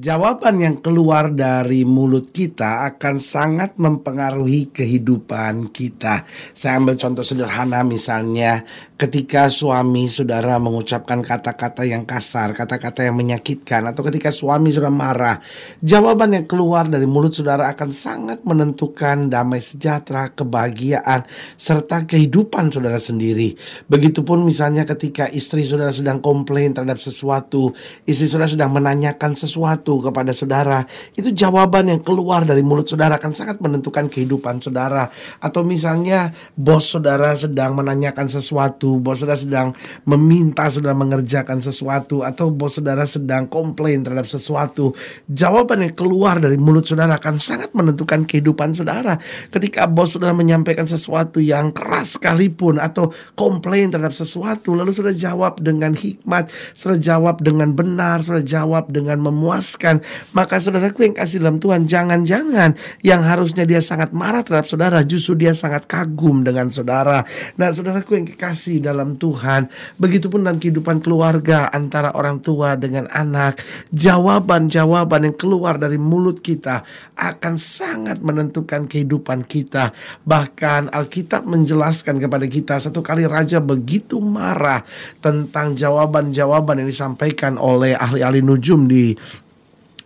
jawaban yang keluar dari mulut kita akan sangat mempengaruhi kehidupan kita. Saya ambil contoh sederhana misalnya ketika suami saudara mengucapkan kata-kata yang kasar, kata-kata yang menyakitkan atau ketika suami sudah marah, jawaban yang keluar dari mulut saudara akan sangat menentukan damai sejahtera, kebahagiaan serta kehidupan saudara sendiri. Begitupun misalnya ketika istri saudara sedang komplain terhadap sesuatu, istri saudara sedang menanyakan sesuatu kepada saudara, itu jawaban yang keluar dari mulut saudara akan sangat menentukan kehidupan saudara. Atau misalnya bos saudara sedang menanyakan sesuatu, bos saudara sedang meminta saudara mengerjakan sesuatu, atau bos saudara sedang komplain terhadap sesuatu. Jawaban yang keluar dari mulut saudara akan sangat menentukan kehidupan saudara. Ketika bos saudara menyampaikan sesuatu yang keras sekalipun atau komplain terhadap sesuatu, lalu saudara jawab dengan hikmat, saudara jawab dengan benar, saudara jawab dengan memuaskan maka Maka ku yang kasih dalam Tuhan, jangan-jangan yang harusnya dia sangat marah terhadap saudara, justru dia sangat kagum dengan saudara. Nah, saudara ku yang kasih dalam Tuhan, begitupun dalam kehidupan keluarga antara orang tua dengan anak, jawaban-jawaban yang keluar dari mulut kita akan sangat menentukan kehidupan kita. Bahkan Alkitab menjelaskan kepada kita satu kali raja begitu marah tentang jawaban-jawaban yang disampaikan oleh ahli-ahli nujum di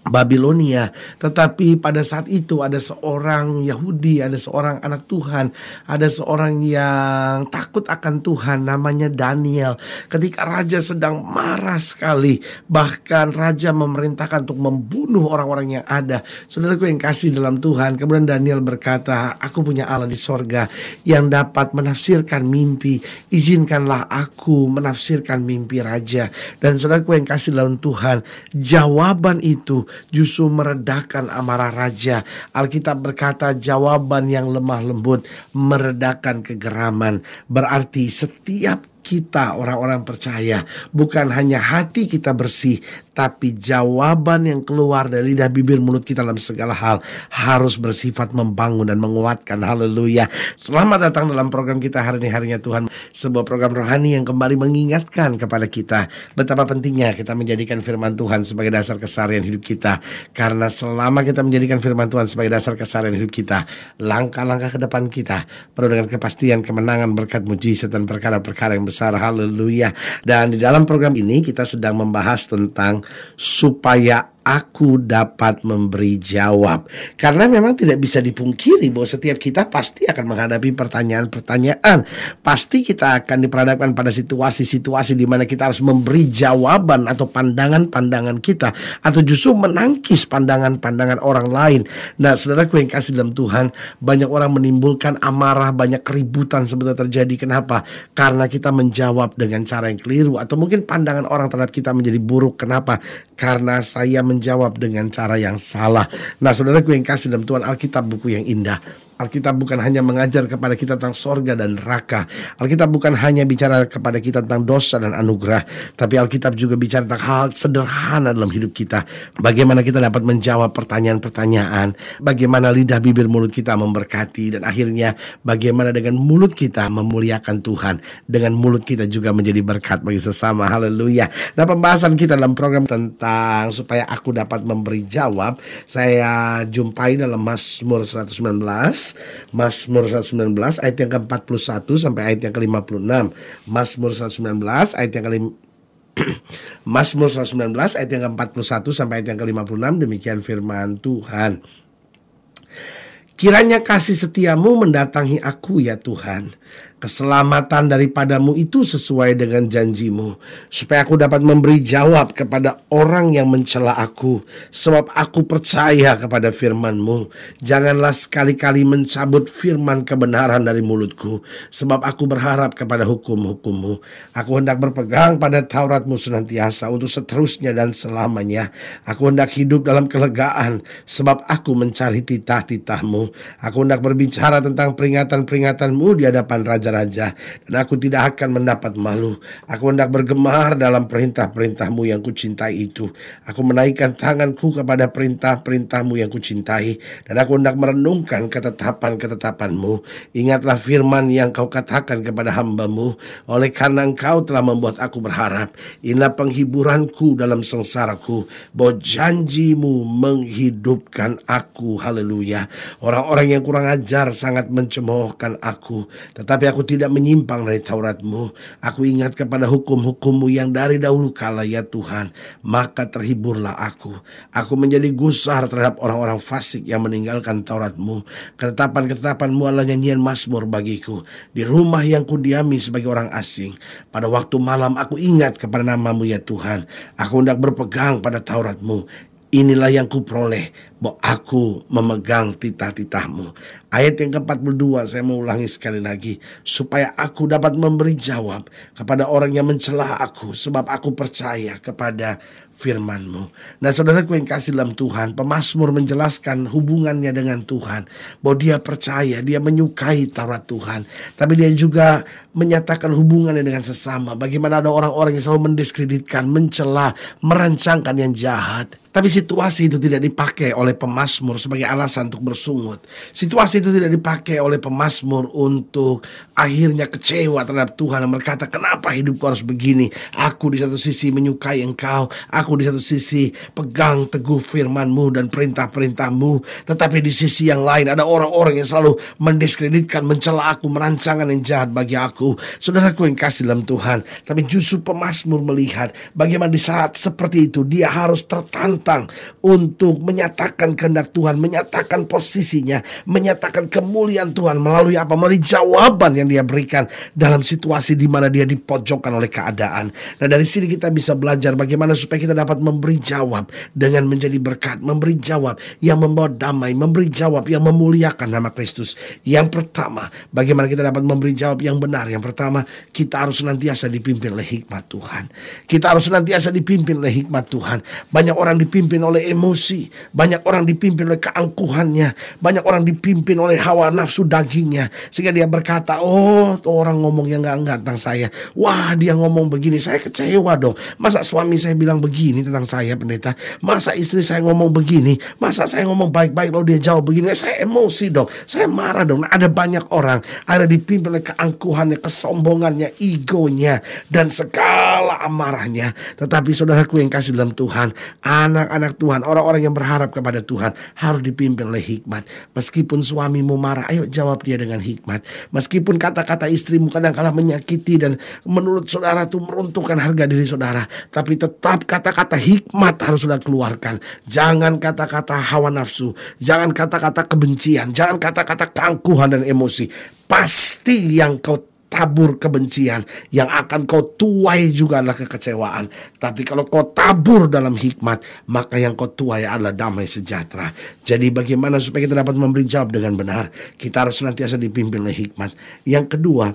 Babilonia, tetapi pada saat itu ada seorang Yahudi, ada seorang anak Tuhan, ada seorang yang takut akan Tuhan, namanya Daniel. Ketika raja sedang marah sekali, bahkan raja memerintahkan untuk membunuh orang-orang yang ada. Saudaraku yang kasih dalam Tuhan, kemudian Daniel berkata, "Aku punya Allah di sorga yang dapat menafsirkan mimpi. Izinkanlah aku menafsirkan mimpi raja." Dan saudaraku yang kasih dalam Tuhan, jawaban itu justru meredakan amarah raja. Alkitab berkata jawaban yang lemah lembut meredakan kegeraman. Berarti setiap kita orang-orang percaya bukan hanya hati kita bersih tapi jawaban yang keluar dari lidah bibir mulut kita dalam segala hal harus bersifat membangun dan menguatkan. Haleluya. Selamat datang dalam program kita hari ini harinya Tuhan. Sebuah program rohani yang kembali mengingatkan kepada kita betapa pentingnya kita menjadikan firman Tuhan sebagai dasar kesarian hidup kita. Karena selama kita menjadikan firman Tuhan sebagai dasar kesarian hidup kita, langkah-langkah ke depan kita penuh dengan kepastian kemenangan berkat mujizat dan perkara-perkara yang besar. Haleluya. Dan di dalam program ini kita sedang membahas tentang supaya aku dapat memberi jawab. Karena memang tidak bisa dipungkiri bahwa setiap kita pasti akan menghadapi pertanyaan-pertanyaan. Pasti kita akan diperhadapkan pada situasi-situasi di mana kita harus memberi jawaban atau pandangan-pandangan kita atau justru menangkis pandangan-pandangan orang lain. Nah, saudara, ku yang kasih dalam Tuhan, banyak orang menimbulkan amarah, banyak keributan sebetulnya terjadi. Kenapa? Karena kita menjawab dengan cara yang keliru atau mungkin pandangan orang terhadap kita menjadi buruk. Kenapa? Karena saya men menjawab dengan cara yang salah. Nah, saudara gue yang kasih dalam Tuhan Alkitab buku yang indah. Alkitab bukan hanya mengajar kepada kita tentang sorga dan neraka. Alkitab bukan hanya bicara kepada kita tentang dosa dan anugerah. Tapi Alkitab juga bicara tentang hal sederhana dalam hidup kita. Bagaimana kita dapat menjawab pertanyaan-pertanyaan. Bagaimana lidah bibir mulut kita memberkati. Dan akhirnya bagaimana dengan mulut kita memuliakan Tuhan. Dengan mulut kita juga menjadi berkat bagi sesama. Haleluya. Nah pembahasan kita dalam program tentang supaya aku dapat memberi jawab. Saya jumpai dalam Mazmur 119 Mazmur 119 ayat yang ke-41 sampai ayat yang ke-56. Mazmur 119 ayat yang ke Mazmur 119 ayat yang ke-41 sampai ayat yang ke-56 demikian firman Tuhan. Kiranya kasih setiamu mendatangi aku ya Tuhan keselamatan daripadamu itu sesuai dengan janjimu, supaya aku dapat memberi jawab kepada orang yang mencela aku, sebab aku percaya kepada firmanmu. Janganlah sekali-kali mencabut firman kebenaran dari mulutku, sebab aku berharap kepada hukum-hukummu. Aku hendak berpegang pada Tauratmu senantiasa untuk seterusnya dan selamanya. Aku hendak hidup dalam kelegaan, sebab aku mencari titah-titahmu. Aku hendak berbicara tentang peringatan-peringatanmu di hadapan Raja Raja, dan aku tidak akan mendapat malu. Aku hendak bergemar dalam perintah-perintahmu yang kucintai itu. Aku menaikkan tanganku kepada perintah-perintahmu yang kucintai, dan aku hendak merenungkan ketetapan-ketetapanmu. Ingatlah firman yang kau katakan kepada hambamu, oleh karena engkau telah membuat aku berharap. Inilah penghiburanku dalam sengsaraku, bahwa janjimu menghidupkan aku. Haleluya. Orang-orang yang kurang ajar sangat mencemoohkan aku, tetapi aku aku tidak menyimpang dari Tauratmu. Aku ingat kepada hukum-hukummu yang dari dahulu kala ya Tuhan. Maka terhiburlah aku. Aku menjadi gusar terhadap orang-orang fasik yang meninggalkan Tauratmu. Ketetapan-ketetapanmu adalah nyanyian masmur bagiku. Di rumah yang kudiami sebagai orang asing. Pada waktu malam aku ingat kepada namamu ya Tuhan. Aku hendak berpegang pada Tauratmu. Inilah yang kuperoleh bahwa aku memegang titah-titahmu. Ayat yang ke-42 saya mau ulangi sekali lagi. Supaya aku dapat memberi jawab kepada orang yang mencela aku. Sebab aku percaya kepada firmanmu. Nah saudara ku yang kasih dalam Tuhan. Pemasmur menjelaskan hubungannya dengan Tuhan. Bahwa dia percaya, dia menyukai Taurat Tuhan. Tapi dia juga menyatakan hubungannya dengan sesama. Bagaimana ada orang-orang yang selalu mendiskreditkan, mencela, merancangkan yang jahat. Tapi situasi itu tidak dipakai oleh oleh pemasmur sebagai alasan untuk bersungut. Situasi itu tidak dipakai oleh Pemasmur untuk akhirnya kecewa terhadap Tuhan dan berkata, "Kenapa hidupku harus begini? Aku di satu sisi menyukai Engkau, aku di satu sisi pegang teguh FirmanMu dan perintah perintahmu tetapi di sisi yang lain ada orang-orang yang selalu mendiskreditkan, mencela aku, merancangan yang jahat bagi aku." Saudara, Saudaraku yang kasih dalam Tuhan, tapi justru Pemasmur melihat bagaimana di saat seperti itu dia harus tertantang untuk menyatakan menyatakan kehendak Tuhan, menyatakan posisinya, menyatakan kemuliaan Tuhan melalui apa? Melalui jawaban yang dia berikan dalam situasi di mana dia dipojokkan oleh keadaan. Nah, dari sini kita bisa belajar bagaimana supaya kita dapat memberi jawab dengan menjadi berkat, memberi jawab yang membawa damai, memberi jawab yang memuliakan nama Kristus. Yang pertama, bagaimana kita dapat memberi jawab yang benar? Yang pertama, kita harus senantiasa dipimpin oleh hikmat Tuhan. Kita harus senantiasa dipimpin oleh hikmat Tuhan. Banyak orang dipimpin oleh emosi, banyak orang dipimpin oleh keangkuhannya. Banyak orang dipimpin oleh hawa nafsu dagingnya. Sehingga dia berkata, oh tuh orang ngomong yang gak tentang saya. Wah dia ngomong begini, saya kecewa dong. Masa suami saya bilang begini tentang saya pendeta? Masa istri saya ngomong begini? Masa saya ngomong baik-baik lalu dia jawab begini? Nah, saya emosi dong. Saya marah dong. Nah, ada banyak orang. Ada dipimpin oleh keangkuhannya, kesombongannya, egonya. Dan sekarang segala amarahnya. Tetapi saudaraku yang kasih dalam Tuhan, anak-anak Tuhan, orang-orang yang berharap kepada Tuhan harus dipimpin oleh hikmat. Meskipun suamimu marah, ayo jawab dia dengan hikmat. Meskipun kata-kata istrimu kadang-kala menyakiti dan menurut saudara itu meruntuhkan harga diri saudara, tapi tetap kata-kata hikmat harus sudah keluarkan. Jangan kata-kata hawa nafsu, jangan kata-kata kebencian, jangan kata-kata keangkuhan dan emosi. Pasti yang kau tabur kebencian yang akan kau tuai juga adalah kekecewaan. Tapi kalau kau tabur dalam hikmat, maka yang kau tuai adalah damai sejahtera. Jadi bagaimana supaya kita dapat memberi jawab dengan benar? Kita harus senantiasa dipimpin oleh hikmat. Yang kedua,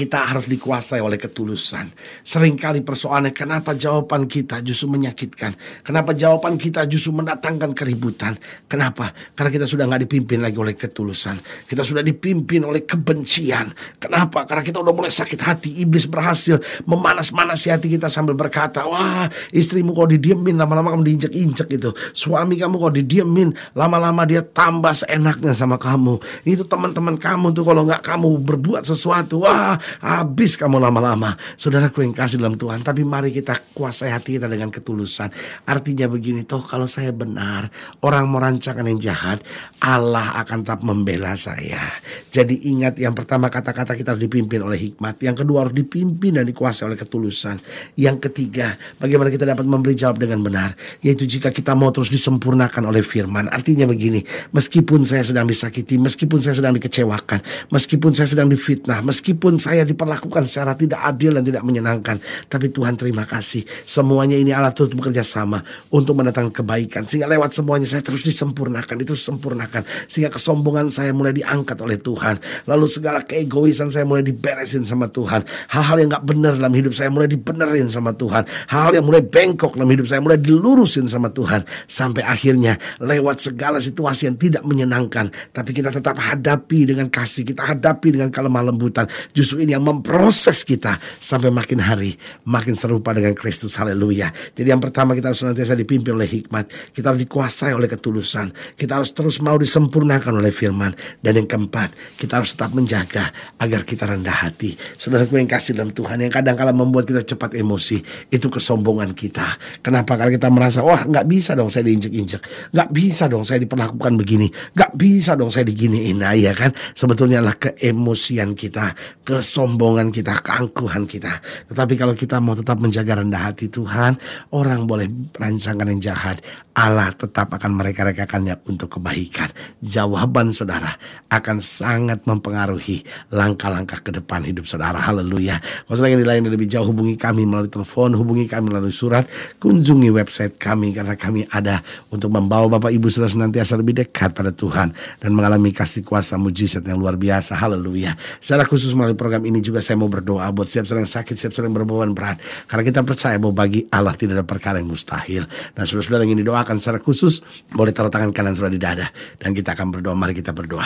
kita harus dikuasai oleh ketulusan. Seringkali persoalannya kenapa jawaban kita justru menyakitkan. Kenapa jawaban kita justru mendatangkan keributan. Kenapa? Karena kita sudah nggak dipimpin lagi oleh ketulusan. Kita sudah dipimpin oleh kebencian. Kenapa? Karena kita udah mulai sakit hati. Iblis berhasil memanas-manasi hati kita sambil berkata, wah istrimu kok didiemin lama-lama kamu diinjek-injek gitu. Suami kamu kok didiemin lama-lama dia tambah seenaknya sama kamu. Itu teman-teman kamu tuh kalau nggak kamu berbuat sesuatu, wah Habis kamu lama-lama, saudaraku yang kasih dalam Tuhan. Tapi mari kita kuasai hati kita dengan ketulusan. Artinya begini, toh kalau saya benar, orang merancangkan yang jahat, Allah akan tetap membela saya. Jadi ingat yang pertama kata-kata kita harus dipimpin oleh hikmat. Yang kedua harus dipimpin dan dikuasai oleh ketulusan. Yang ketiga, bagaimana kita dapat memberi jawab dengan benar. Yaitu jika kita mau terus disempurnakan oleh firman. Artinya begini, meskipun saya sedang disakiti, meskipun saya sedang dikecewakan, meskipun saya sedang difitnah, meskipun saya saya diperlakukan secara tidak adil dan tidak menyenangkan. Tapi Tuhan terima kasih. Semuanya ini Allah terus bekerja sama untuk mendatangkan kebaikan. Sehingga lewat semuanya saya terus disempurnakan, itu sempurnakan. Sehingga kesombongan saya mulai diangkat oleh Tuhan. Lalu segala keegoisan saya mulai diberesin sama Tuhan. Hal-hal yang gak benar dalam hidup saya mulai dibenerin sama Tuhan. Hal-hal yang mulai bengkok dalam hidup saya mulai dilurusin sama Tuhan. Sampai akhirnya lewat segala situasi yang tidak menyenangkan. Tapi kita tetap hadapi dengan kasih, kita hadapi dengan kelemah lembutan. Justru ini yang memproses kita sampai makin hari makin serupa dengan Kristus. Haleluya. Jadi yang pertama kita harus senantiasa dipimpin oleh hikmat. Kita harus dikuasai oleh ketulusan. Kita harus terus mau disempurnakan oleh firman. Dan yang keempat, kita harus tetap menjaga agar kita rendah hati. gue yang kasih dalam Tuhan yang kadang-kala membuat kita cepat emosi, itu kesombongan kita. Kenapa? kalau kita merasa, wah nggak bisa dong saya diinjek-injek. Nggak bisa dong saya diperlakukan begini. Nggak bisa dong saya diginiin. Nah ya kan, sebetulnya lah keemosian kita, kes kesombongan kita, keangkuhan kita. Tetapi kalau kita mau tetap menjaga rendah hati Tuhan, orang boleh rancangan yang jahat, Allah tetap akan mereka-rekakannya untuk kebaikan. Jawaban saudara akan sangat mempengaruhi langkah-langkah ke depan hidup saudara. Haleluya. Kalau saudara ingin dilayani lebih jauh, hubungi kami melalui telepon, hubungi kami melalui surat, kunjungi website kami karena kami ada untuk membawa Bapak Ibu saudara senantiasa lebih dekat pada Tuhan dan mengalami kasih kuasa mujizat yang luar biasa. Haleluya. Secara khusus melalui program malam ini juga saya mau berdoa buat setiap saudara yang sakit, setiap saudara yang berbeban berat. Karena kita percaya bahwa bagi Allah tidak ada perkara yang mustahil. Dan saudara-saudara yang ingin didoakan secara khusus, boleh taruh tangan kanan saudara di dada. Dan kita akan berdoa, mari kita berdoa.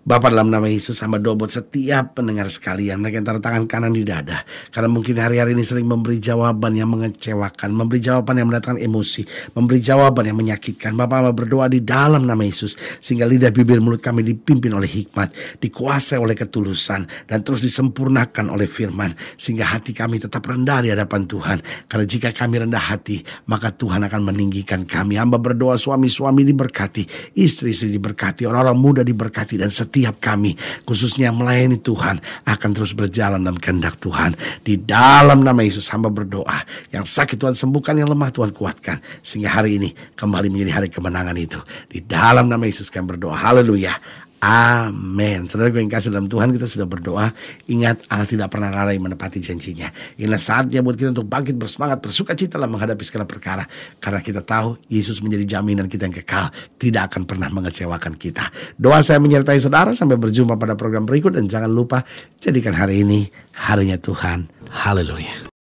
Bapak dalam nama Yesus, sama doa buat setiap pendengar sekalian. Mereka yang taruh tangan kanan di dada. Karena mungkin hari-hari ini sering memberi jawaban yang mengecewakan. Memberi jawaban yang mendatangkan emosi. Memberi jawaban yang menyakitkan. Bapak Allah berdoa di dalam nama Yesus. Sehingga lidah bibir mulut kami dipimpin oleh hikmat. Dikuasai oleh ketulusan. Dan terus disembah Purnakan oleh firman sehingga hati kami tetap rendah di hadapan Tuhan. Karena jika kami rendah hati, maka Tuhan akan meninggikan kami. Hamba berdoa suami-suami diberkati, istri-istri diberkati, orang-orang muda diberkati dan setiap kami khususnya yang melayani Tuhan akan terus berjalan dalam kehendak Tuhan. Di dalam nama Yesus hamba berdoa, yang sakit Tuhan sembuhkan, yang lemah Tuhan kuatkan sehingga hari ini kembali menjadi hari kemenangan itu. Di dalam nama Yesus kami berdoa. Haleluya. Amin. Saudara yang kasih dalam Tuhan kita sudah berdoa. Ingat Allah tidak pernah lalai menepati janjinya. Inilah saatnya buat kita untuk bangkit bersemangat, bersuka cita dalam menghadapi segala perkara. Karena kita tahu Yesus menjadi jaminan kita yang kekal. Tidak akan pernah mengecewakan kita. Doa saya menyertai saudara sampai berjumpa pada program berikut. Dan jangan lupa jadikan hari ini harinya Tuhan. Haleluya.